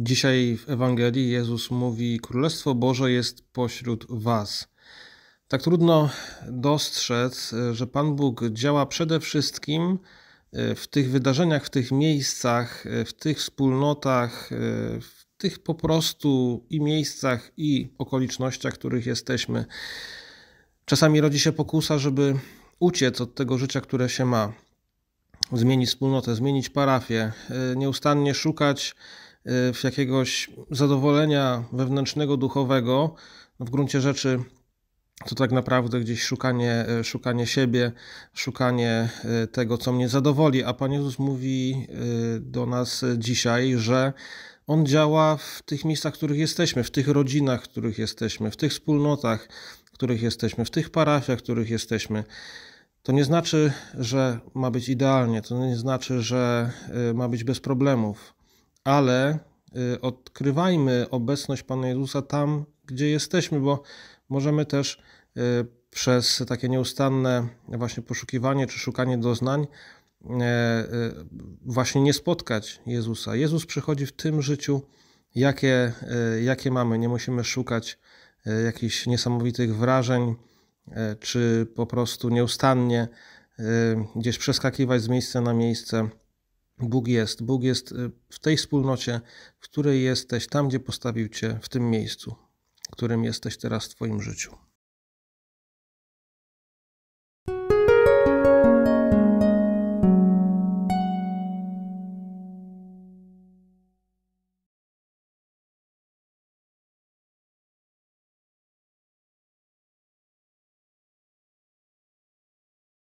Dzisiaj w Ewangelii Jezus mówi: Królestwo Boże jest pośród Was. Tak trudno dostrzec, że Pan Bóg działa przede wszystkim e, w tych wydarzeniach, w tych miejscach, e, w tych wspólnotach, e, w tych po prostu i miejscach, i okolicznościach, w których jesteśmy. Czasami rodzi się pokusa, żeby uciec od tego życia, które się ma, zmienić wspólnotę, zmienić parafię, nieustannie szukać Y, w jakiegoś zadowolenia wewnętrznego, duchowego, no, w gruncie rzeczy to tak naprawdę gdzieś szukanie, y, szukanie siebie, szukanie y, tego, co mnie zadowoli. A Pan Jezus mówi do nas dzisiaj, że on działa w tych miejscach, w których jesteśmy, w tych rodzinach, w których jesteśmy, w tych wspólnotach, w których jesteśmy, w tych parafiach, w których jesteśmy. To nie znaczy, że ma być idealnie, to nie znaczy, że ma być bez problemów ale y, odkrywajmy obecność Pana Jezusa tam, gdzie jesteśmy, bo możemy też y, przez takie nieustanne właśnie poszukiwanie czy szukanie doznań y, właśnie nie spotkać Jezusa. Jezus przychodzi w tym życiu, jakie, jakie mamy. Nie musimy szukać jakichś niesamowitych wrażeń, czy po prostu nieustannie gdzieś przeskakiwać z miejsca na miejsce Bóg jest. Bóg jest y, w tej wspólnocie, w której jesteś, tam gdzie postawił Cię, w tym miejscu, w którym jesteś teraz w Twoim życiu.